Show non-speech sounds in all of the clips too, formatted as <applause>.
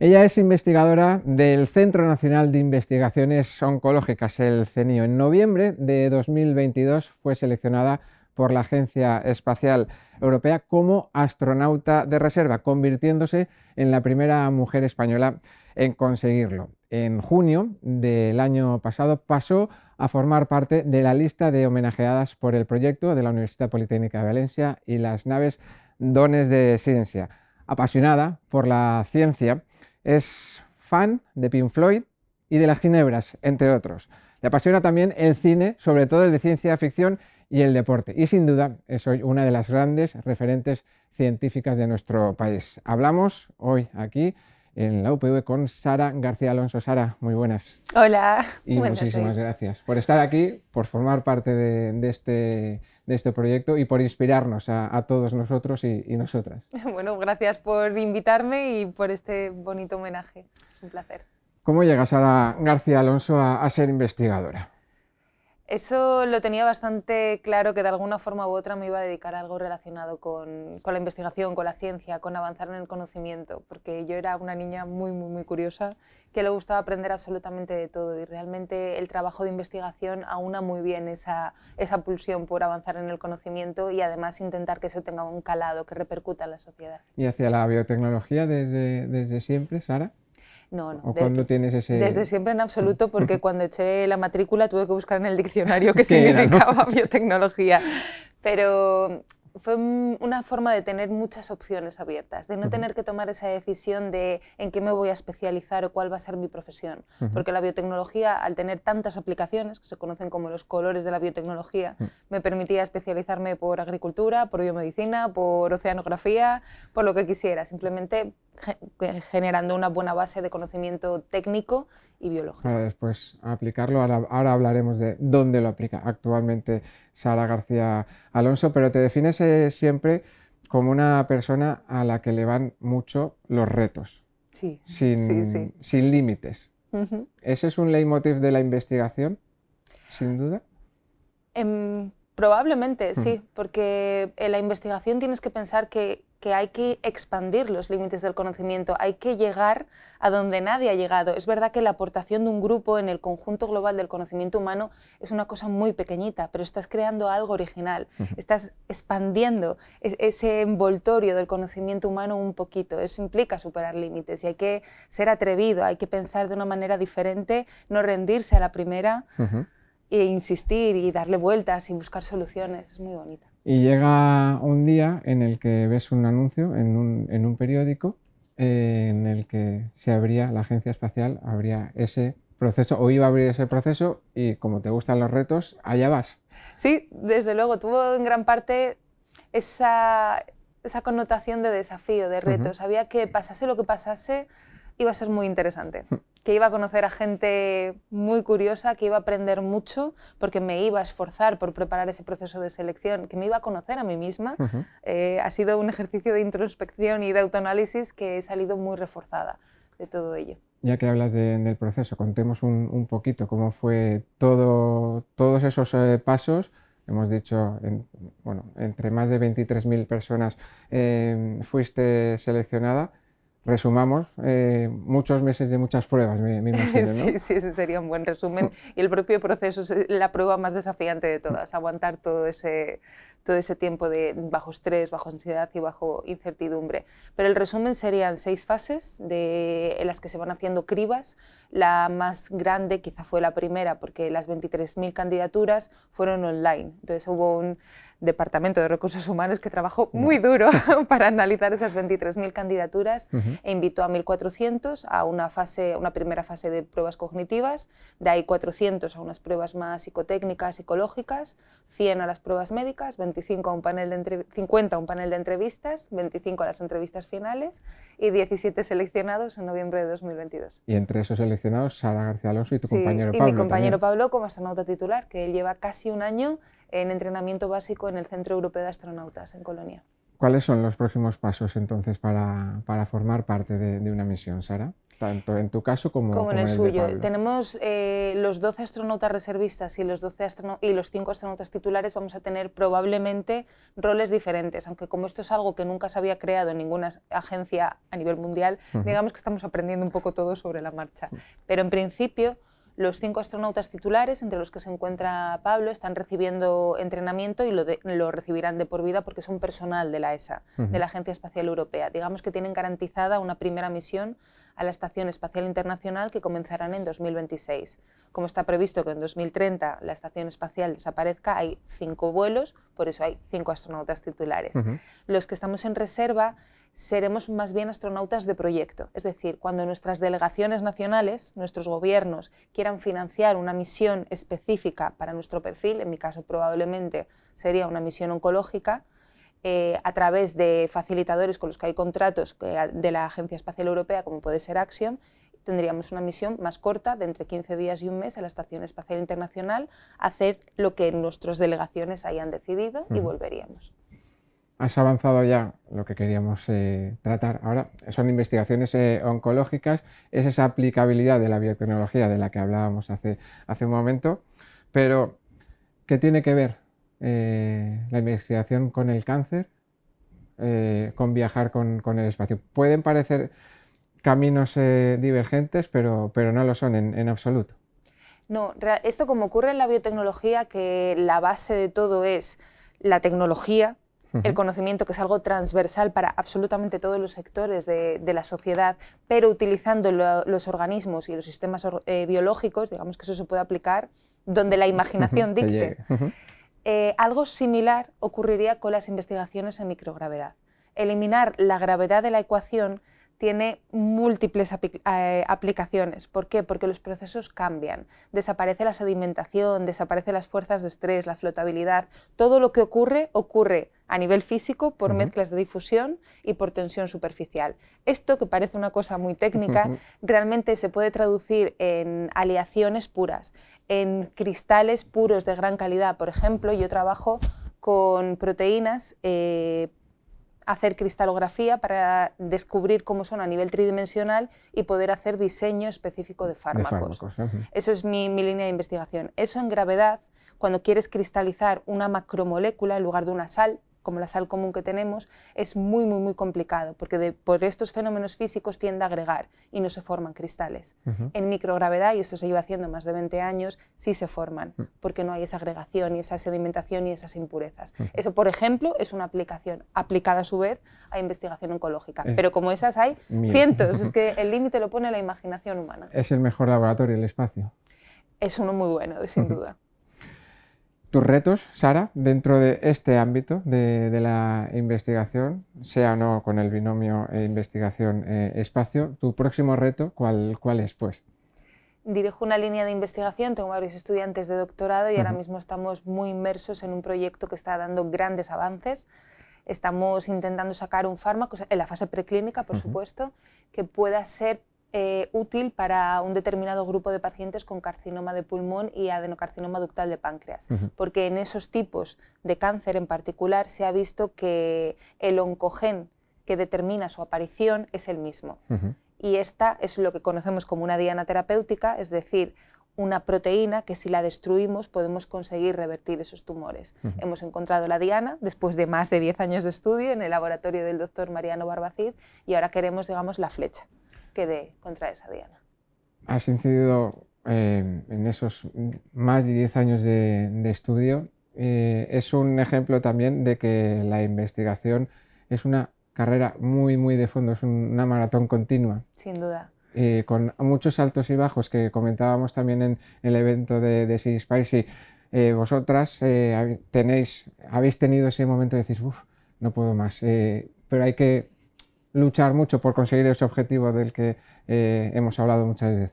Ella es investigadora del Centro Nacional de Investigaciones Oncológicas, el CENIO. En noviembre de 2022 fue seleccionada por la Agencia Espacial Europea como astronauta de reserva, convirtiéndose en la primera mujer española en conseguirlo en junio del año pasado, pasó a formar parte de la lista de homenajeadas por el proyecto de la Universidad Politécnica de Valencia y las naves Dones de Ciencia. Apasionada por la ciencia, es fan de Pink Floyd y de las Ginebras, entre otros. Le apasiona también el cine, sobre todo el de ciencia ficción y el deporte. Y sin duda es hoy una de las grandes referentes científicas de nuestro país. Hablamos hoy aquí en la UPV con Sara García Alonso. Sara, muy buenas. Hola. Y muchísimas gracias por estar aquí, por formar parte de, este, de este proyecto y por inspirarnos a, todos nosotros y, nosotras. <laughs> Bueno, gracias por invitarme y por este bonito homenaje. Es un placer. ¿Cómo llega Sara García Alonso a ser investigadora? Eso lo tenía bastante claro, que de alguna forma u otra me iba a dedicar algo relacionado con, la investigación, con la ciencia, con avanzar en el conocimiento, porque yo era una niña muy, muy, muy curiosa, que le gustaba aprender absolutamente de todo y realmente el trabajo de investigación aúna muy bien esa, esa pulsión por avanzar en el conocimiento y además intentar que eso tenga un calado, que repercuta en la sociedad. ¿Y hacia la biotecnología desde siempre, Sara? No, no. tienes ese...? Desde siempre en absoluto, porque <laughs> cuando eché la matrícula tuve que buscar en el diccionario <laughs> qué, se significaba <laughs> biotecnología. Pero fue una forma de tener muchas opciones abiertas, de no tener que tomar esa decisión de en qué me voy a especializar o cuál va a ser mi profesión. Porque la biotecnología, al tener tantas aplicaciones, que se conocen como los colores de la biotecnología, mm. me permitía especializarme por agricultura, por biomedicina, por oceanografía, por lo que quisiera. Simplemente generando una buena base de conocimiento técnico y biológico. Para después aplicarlo, ahora, hablaremos de dónde lo aplica actualmente Sara García Alonso, pero te defines eh, siempre como una persona a la que le van mucho los retos, sí, sin, sin límites. ¿Ese es un leitmotiv de la investigación, sin duda? Em, probablemente, hmm. sí, porque en la investigación tienes que pensar que que hay que expandir los límites del conocimiento, hay que llegar a donde nadie ha llegado. Es verdad que la aportación de un grupo en el conjunto global del conocimiento humano es una cosa muy pequeñita, pero estás creando algo original, estás expandiendo ese envoltorio del conocimiento humano un poquito. Eso implica superar límites y hay que ser atrevido, hay que pensar de una manera diferente, no rendirse a la primera. e insistir y darle vueltas y buscar soluciones, es muy bonito. Y llega un día en el que ves un anuncio en un, periódico eh, en el que se abría la agencia espacial, abría ese proceso o iba a abrir ese proceso y como te gustan los retos, allá vas. Sí, desde luego, tuvo en gran parte esa, connotación de desafío, de retos. Había Sabía que pasase lo que pasase, iba a ser muy interesante, que iba a conocer a gente muy curiosa, que iba a aprender mucho, porque me iba a esforzar por preparar ese proceso de selección, que me iba a conocer a mí misma. Eh, ha sido un ejercicio de introspección y de autoanálisis que he salido muy reforzada de todo ello. Ya que hablas del proceso, contemos un, poquito cómo fue todo, todos esos eh, pasos hemos dicho, bueno, entre más de 23.000 personas eh, fuiste seleccionada resumamos eh, muchos meses de muchas pruebas, me, imagino. <laughs> sí, sí, ese sería un buen resumen. <laughs> Y el propio proceso es la prueba más desafiante de todas, aguantar todo ese, todo ese tiempo de bajo estrés, bajo ansiedad y bajo incertidumbre. Pero el resumen serían seis fases de, en las que se van haciendo cribas. La más grande quizá fue la primera, porque las 23.000 candidaturas fueron online. Entonces hubo un Departamento de Recursos Humanos que trabajó muy duro <laughs> para analizar esas 23.000 candidaturas e invitó a 1.400 a una, fase, una primera fase de pruebas cognitivas, de ahí 400 a unas pruebas más psicotécnicas, psicológicas, 100 a las pruebas médicas, 25 a un panel de 50 a un panel de entrevistas, 25 a las entrevistas finales y 17 seleccionados en noviembre de 2022. Y entre esos seleccionados, Sara García Alonso y tu compañero Pablo. Y mi compañero Pablo como astronauta titular, que él lleva casi un año en entrenamiento básico en el Centro Europeo de Astronautas en Colonia. ¿Cuáles son los próximos pasos entonces para, formar parte de, una misión, Sara? Tanto en tu caso como, en el, suyo. Tenemos eh, los 12 astronautas reservistas y los, 12 y los 5 astronautas titulares vamos a tener probablemente roles diferentes, aunque como esto es algo que nunca se había creado en ninguna agencia a nivel mundial, digamos que estamos aprendiendo un poco todo sobre la marcha. Pero en principio los cinco astronautas titulares, entre los que se encuentra Pablo, están recibiendo entrenamiento y lo, lo recibirán de por vida porque son personal de la ESA, de la Agencia Espacial Europea. Digamos que tienen garantizada una primera misión a la Estación Espacial Internacional que comenzarán en 2026. Como está previsto que en 2030 la Estación Espacial desaparezca, hay cinco vuelos, por eso hay cinco astronautas titulares. Los que estamos en reserva seremos más bien astronautas de proyecto, es decir, cuando nuestras delegaciones nacionales, nuestros gobiernos, quieran financiar una misión específica para nuestro perfil, en mi caso probablemente sería una misión oncológica, eh, a través de facilitadores con los que hay contratos de la Agencia Espacial Europea, como puede ser Axiom, tendríamos una misión más corta, de entre 15 días y un mes, a la Estación Espacial Internacional, hacer lo que nuestras delegaciones hayan decidido y volveríamos. Has avanzado ya lo que queríamos eh, tratar ahora. Son investigaciones eh, oncológicas, es esa aplicabilidad de la biotecnología de la que hablábamos hace, hace un momento, pero ¿qué tiene que ver eh, la investigación con el cáncer, eh, con viajar con, el espacio. Pueden parecer caminos eh, divergentes, pero, pero no lo son en, absoluto. No, esto como ocurre en la biotecnología, que la base de todo es la tecnología, el conocimiento, que es algo transversal para absolutamente todos los sectores de, la sociedad, pero utilizando los organismos y los sistemas biológicos, digamos que eso se puede aplicar donde la imaginación dicte. Eh, algo similar ocurriría con las investigaciones en microgravedad. Eliminar la gravedad de la ecuación tiene múltiples eh, aplicaciones. ¿Por qué? Porque los procesos cambian. Desaparece la sedimentación, desaparecen las fuerzas de estrés, la flotabilidad. Todo lo que ocurre ocurre a nivel físico por mezclas de difusión y por tensión superficial. Esto, que parece una cosa muy técnica, realmente se puede traducir en aleaciones puras, en cristales puros de gran calidad. Por ejemplo, yo trabajo con proteínas eh, hacer cristalografía para descubrir cómo son a nivel tridimensional y poder hacer diseño específico de fármacos. Eso es mi, línea de investigación. Eso en gravedad, cuando quieres cristalizar una macromolécula en lugar de una sal, como la sal común que tenemos, es muy, muy, muy complicado, porque por estos fenómenos físicos tiende a agregar y no se forman cristales. En microgravedad, y esto se lleva haciendo más de 20 años, sí se forman, mm. porque no hay esa agregación y esa sedimentación y esas impurezas. Eso, por ejemplo, es una aplicación aplicada a su vez a investigación oncológica. Pero como esas hay cientos, es <laughs> que el límite lo pone la imaginación humana. Es el mejor laboratorio, el espacio. Es uno muy bueno, sin <laughs> duda tus retos, Sara, dentro de este ámbito de, la investigación, sea o no con el binomio eh, investigación-espacio, eh, tu próximo reto, ¿cuál, es? Pues? Dirijo una línea de investigación, tengo varios estudiantes de doctorado y ahora mismo estamos muy inmersos en un proyecto que está dando grandes avances. Estamos intentando sacar un fármaco, en la fase preclínica, por supuesto, que pueda ser eh, útil para un determinado grupo de pacientes con carcinoma de pulmón y adenocarcinoma ductal de páncreas, porque en esos tipos de cáncer en particular se ha visto que el oncogen que determina su aparición es el mismo. Y esta es lo que conocemos como una diana terapéutica, es decir, una proteína que si la destruimos podemos conseguir revertir esos tumores. Hemos encontrado la diana después de más de 10 años de estudio en el laboratorio del doctor Mariano Barbacid y ahora queremos, digamos, la flecha que contra esa diana. Has incidido eh, en esos más de 10 años de, estudio. Eh, es un ejemplo también de que la investigación es una carrera muy, muy de fondo, es una maratón continua. Sin duda. Eh, con muchos altos y bajos que comentábamos también en el evento de, de Sea vosotras tenéis, habéis tenido ese momento de decir, uff, no puedo más, pero hay que luchar mucho por conseguir ese objetivo del que eh, hemos hablado muchas veces.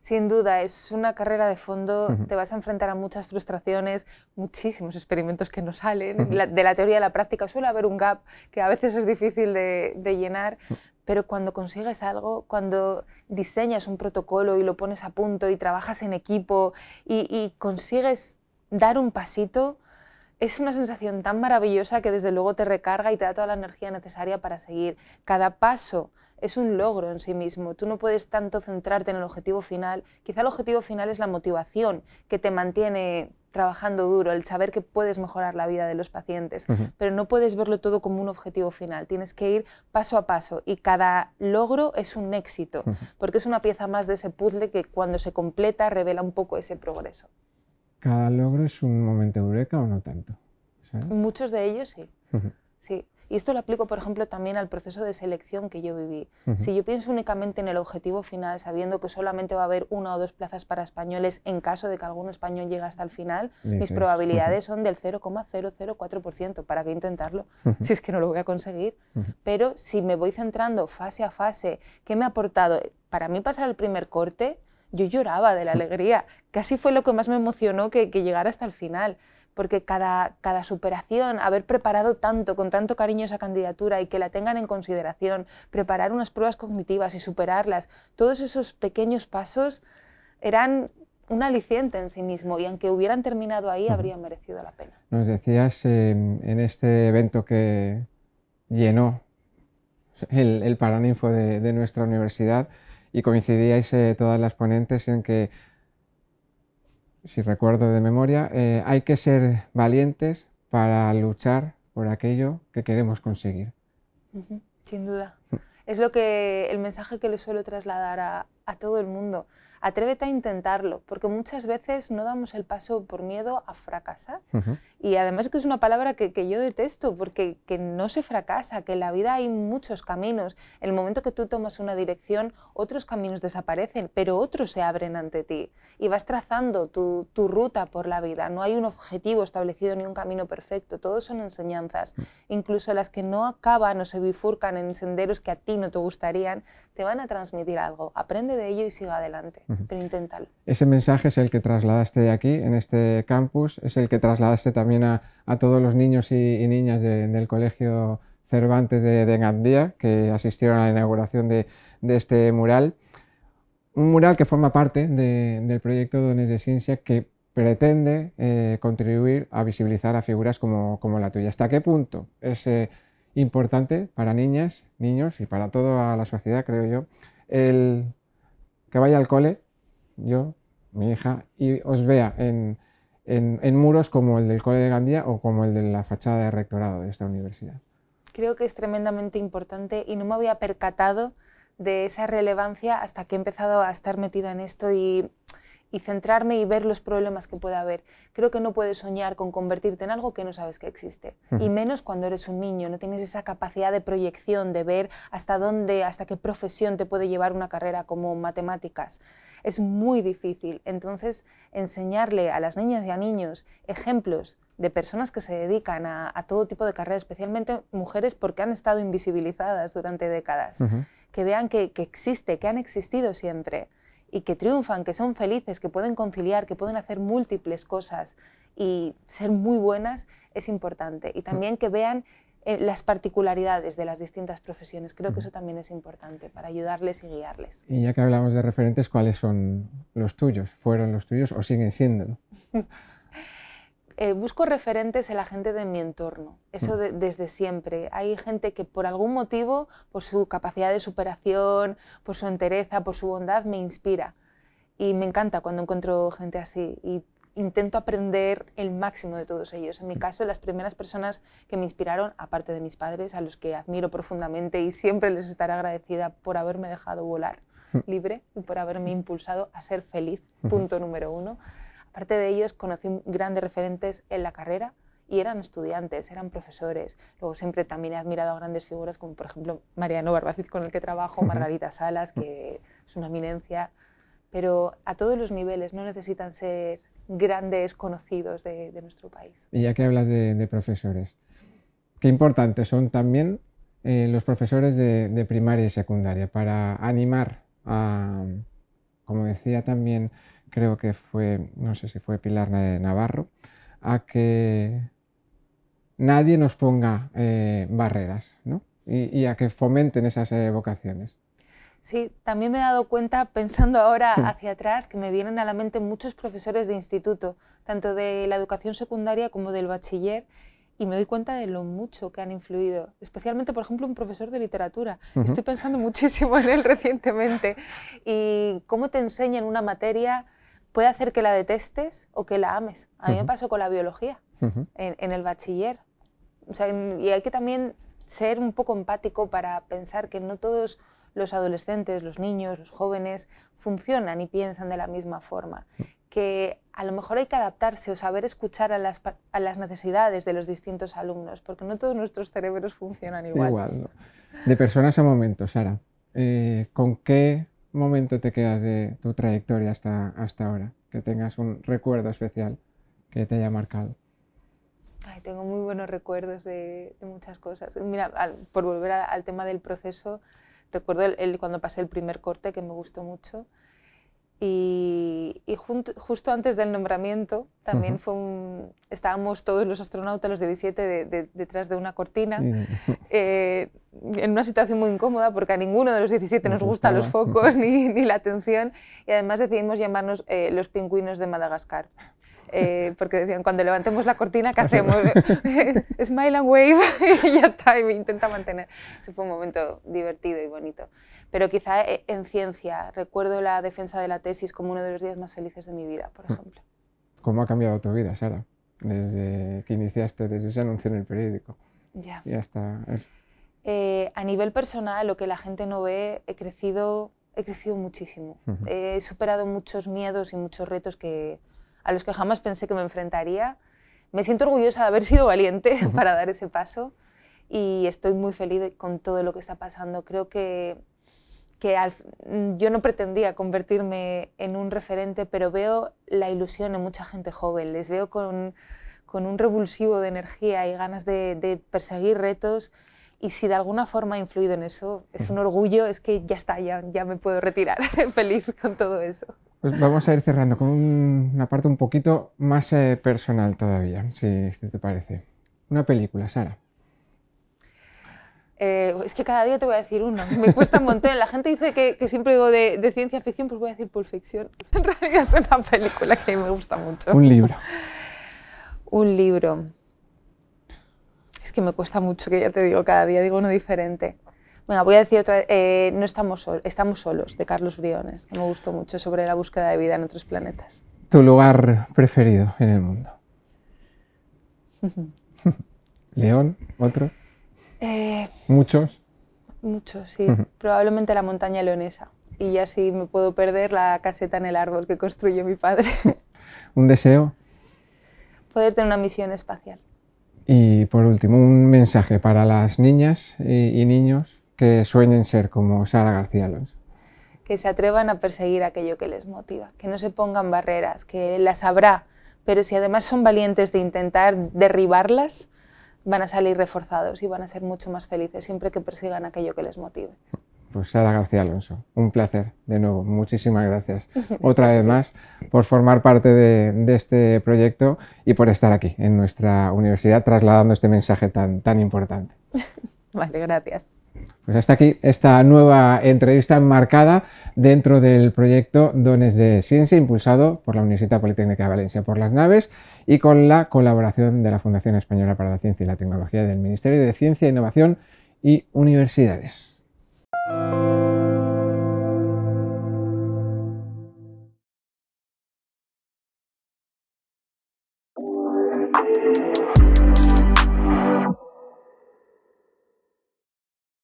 Sin duda, es una carrera de fondo, te vas a enfrentar a muchas frustraciones, muchísimos experimentos que no salen, de la teoría a la práctica suele haber un gap que a veces es difícil de, llenar, pero cuando consigues algo, cuando diseñas un protocolo y lo pones a punto y trabajas en equipo y consigues dar un pasito, es una sensación tan maravillosa que desde luego te recarga y te da toda la energía necesaria para seguir. Cada paso es un logro en sí mismo. Tú no puedes tanto centrarte en el objetivo final. Quizá el objetivo final es la motivación que te mantiene trabajando duro, el saber que puedes mejorar la vida de los pacientes, pero no puedes verlo todo como un objetivo final. Tienes que ir paso a paso y cada logro es un éxito, porque es una pieza más de ese puzzle que cuando se completa revela un poco ese progreso cada logro es un momento eureka o no tanto. Muchos de ellos sí. sí. Y esto lo aplico, por ejemplo, también al proceso de selección que yo viví. Si yo pienso únicamente en el objetivo final, sabiendo que solamente va a haber una o dos plazas para españoles en caso de que algún español llegue hasta el final, mis probabilidades son del 0,004%. ¿Para qué intentarlo? <laughs> Si es que no lo voy a conseguir. Pero si me voy centrando fase a fase, ¿qué me ha aportado? Para mí pasar el primer corte yo lloraba de la alegría. Casi fue lo que más me emocionó que, que llegara hasta el final, porque cada, superación, haber preparado tanto, con tanto cariño esa candidatura y que la tengan en consideración, preparar unas pruebas cognitivas y superarlas, todos esos pequeños pasos eran un aliciente en sí mismo y aunque hubieran terminado ahí, habrían merecido la pena. Nos decías en este evento que llenó el, Paraninfo de nuestra universidad, y coincidíais eh, todas las ponentes en que, si recuerdo de memoria, eh, hay que ser valientes para luchar por aquello que queremos conseguir. Sin duda. Es lo que el mensaje que le suelo trasladar a todo el mundo atrévete a intentarlo, porque muchas veces no damos el paso por miedo a fracasar. Y además que es una palabra que, yo detesto, porque que no se fracasa, que en la vida hay muchos caminos. el momento que tú tomas una dirección, otros caminos desaparecen, pero otros se abren ante ti y vas trazando tu, ruta por la vida. No hay un objetivo establecido ni un camino perfecto, todos son enseñanzas. Mm. Incluso las que no acaban o se bifurcan en senderos que a ti no te gustarían, te van a transmitir algo. Aprende de ello y siga adelante. Ese mensaje es el que trasladaste de aquí, en este campus, es el que trasladaste también a, a todos los niños y, niñas del colegio Cervantes de, de, Gandía, que asistieron a la inauguración de, de este mural. Un mural que forma parte del proyecto Dones de Ciencia, que pretende eh, contribuir a visibilizar a figuras como, como, la tuya. ¿Hasta qué punto es eh, importante para niñas, niños y para toda la sociedad, creo yo, el que vaya al cole, yo, mi hija, y os vea en, en, muros como el del cole de Gandía o como el de la fachada de rectorado de esta universidad. Creo que es tremendamente importante y no me había percatado de esa relevancia hasta que he empezado a estar metida en esto y y centrarme y ver los problemas que pueda haber. Creo que no puedes soñar con convertirte en algo que no sabes que existe. Y menos cuando eres un niño, no tienes esa capacidad de proyección, de ver hasta dónde, hasta qué profesión te puede llevar una carrera como matemáticas. Es muy difícil. Entonces, enseñarle a las niñas y a niños ejemplos de personas que se dedican a, todo tipo de carreras, especialmente mujeres porque han estado invisibilizadas durante décadas, que vean que existe, que han existido siempre y que triunfan, que son felices, que pueden conciliar, que pueden hacer múltiples cosas y ser muy buenas es importante. Y también que vean eh, las particularidades de las distintas profesiones. Creo que eso también es importante para ayudarles y guiarles. Y ya que hablamos de referentes, ¿cuáles son los tuyos? ¿Fueron los tuyos o siguen siendo? <laughs> Eh, busco referentes en la gente de mi entorno, eso mm. desde siempre. Hay gente que por algún motivo, por su capacidad de superación, por su entereza, por su bondad, me inspira. Y me encanta cuando encuentro gente así y intento aprender el máximo de todos ellos. En mi mm. caso, las primeras personas que me inspiraron, aparte de mis padres, a los que admiro profundamente y siempre les estaré agradecida por haberme dejado volar mm. libre y por haberme impulsado a ser feliz, punto número uno. Parte de ellos conocí grandes referentes en la carrera y eran estudiantes, eran profesores. Luego siempre también he admirado a grandes figuras como por ejemplo Mariano Barbacid con el que trabajo, Margarita Salas, que es una eminencia. Pero a todos los niveles no necesitan ser grandes conocidos de, nuestro país. Y ya que hablas de, profesores, qué importantes son también eh, los profesores de, de primaria y secundaria para animar a, como decía también creo que fue, no sé si fue Pilar Navarro, a que nadie nos ponga eh, barreras ¿no? y, a que fomenten esas eh, vocaciones. Sí, también me he dado cuenta, pensando ahora <laughs> hacia atrás, que me vienen a la mente muchos profesores de instituto, tanto de la educación secundaria como del bachiller, y me doy cuenta de lo mucho que han influido, especialmente, por ejemplo, un profesor de literatura. Estoy pensando <laughs> muchísimo en él recientemente, y cómo te enseñan una materia puede hacer que la detestes o que la ames. A mí me pasó con la biología en, el bachiller. y hay que también ser un poco empático para pensar que no todos los adolescentes, los niños, los jóvenes funcionan y piensan de la misma forma. Mm. Que a lo mejor hay que adaptarse o saber escuchar a las, necesidades de los distintos alumnos, porque no todos nuestros cerebros funcionan igual. igual De personas a momentos, Sara. Eh, ¿Con qué momento te quedas de tu trayectoria hasta, hasta ahora? Que tengas un recuerdo especial que te haya marcado. tengo muy buenos recuerdos de, muchas cosas. Mira, por volver al tema del proceso, recuerdo el, cuando pasé el primer corte, que me gustó mucho. Y, justo antes del nombramiento también fue un, estábamos todos los astronautas, los 17, de, detrás de una cortina, <laughs> eh, en una situación muy incómoda porque a ninguno de los 17 nos, gusta gustan los focos <laughs> ni, ni, la atención y además decidimos llamarnos eh, los pingüinos de Madagascar. Eh, porque decían, cuando levantemos la cortina, ¿qué hacemos? <laughs> Smile and wave <laughs> y ya está, y intenta mantener. Ese fue un momento divertido y bonito. Pero quizá eh, en ciencia, recuerdo la defensa de la tesis como uno de los días más felices de mi vida, por mm. ejemplo. ¿Cómo ha cambiado tu vida, Sara? Desde que iniciaste, desde ese anuncio en el periódico. Ya. hasta... Eh, a nivel personal, lo que la gente no ve, he crecido, he crecido muchísimo. He superado muchos miedos y muchos retos que, a los que jamás pensé que me enfrentaría. Me siento orgullosa de haber <laughs> sido valiente para dar ese paso y estoy muy feliz con todo lo que está pasando. Creo que, yo no pretendía convertirme en un referente, pero veo la ilusión en mucha gente joven. Les veo con, un revulsivo de energía y ganas de, perseguir retos y si de alguna forma ha influido en eso, es un orgullo, es que ya está, ya, ya me puedo retirar <laughs> feliz con todo eso. Pues vamos a ir cerrando con una parte un poquito más eh, personal todavía, si, te parece. Una película, Sara. Eh, es que cada día te voy a decir uno, Me cuesta un montón. La gente dice que, siempre digo de, ciencia ficción, pues voy a decir Pulp Ficción. <laughs> En realidad es una película que a mí me gusta mucho. Un libro. un libro. Es que me cuesta mucho, que ya te digo, cada día digo uno diferente voy a decir otra, eh, no estamos, estamos solos, de Carlos Briones, que me gustó mucho sobre la búsqueda de vida en otros planetas. Tu lugar preferido en el mundo. <laughs> León, otro. Eh, muchos. Muchos, sí. Probablemente la montaña leonesa. Y ya sí me puedo perder la caseta en el árbol que construyó mi padre. <laughs> ¿Un deseo? Poder tener una misión espacial. Y por último, un mensaje para las niñas y niños que sueñen ser como Sara García Alonso. Que se atrevan a perseguir aquello que les motiva, que no se pongan barreras, que las habrá, pero si además son valientes de intentar derribarlas, van a salir reforzados y van a ser mucho más felices siempre que persigan aquello que les motive. Pues Sara García Alonso, un placer de nuevo, muchísimas gracias <laughs> otra vez más por formar parte de, este proyecto y por estar aquí en nuestra universidad trasladando este mensaje tan, tan importante. <laughs> vale, gracias. Pues hasta aquí esta nueva entrevista enmarcada dentro del proyecto Dones de Ciencia impulsado por la Universidad Politécnica de Valencia por las Naves y con la colaboración de la Fundación Española para la Ciencia y la Tecnología del Ministerio de Ciencia, Innovación y Universidades.